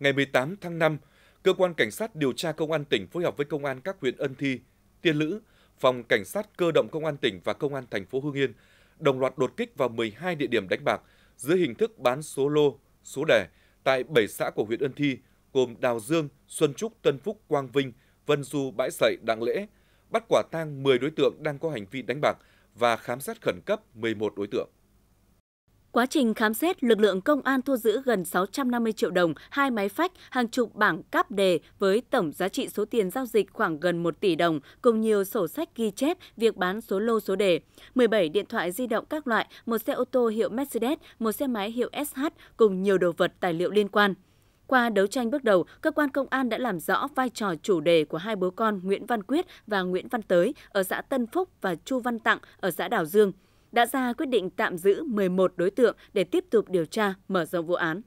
ngày 18 tháng 5, Cơ quan Cảnh sát điều tra Công an tỉnh phối hợp với Công an các huyện Ân Thi, Tiên Lữ, Phòng Cảnh sát Cơ động Công an tỉnh và Công an thành phố Hưng Yên đồng loạt đột kích vào 12 địa điểm đánh bạc dưới hình thức bán số lô, số đề tại 7 xã của huyện Ân Thi gồm Đào Dương, Xuân Trúc, Tân Phúc, Quang Vinh, Vân Du, Bãi Sậy, Đặng Lễ, bắt quả tang 10 đối tượng đang có hành vi đánh bạc và khám xét khẩn cấp 11 đối tượng. Quá trình khám xét, lực lượng công an thu giữ gần 650 triệu đồng, hai máy phách, hàng chục bảng cáp đề với tổng giá trị số tiền giao dịch khoảng gần 1 tỷ đồng, cùng nhiều sổ sách ghi chép việc bán số lô số đề, 17 điện thoại di động các loại, một xe ô tô hiệu Mercedes, một xe máy hiệu SH cùng nhiều đồ vật tài liệu liên quan. Qua đấu tranh bước đầu, cơ quan công an đã làm rõ vai trò chủ đề của hai bố con Nguyễn Văn Quyết và Nguyễn Văn Tới ở xã Tân Phúc và Chu Văn Tặng ở xã Đảo Dương – đã ra quyết định tạm giữ 11 đối tượng để tiếp tục điều tra mở rộng vụ án.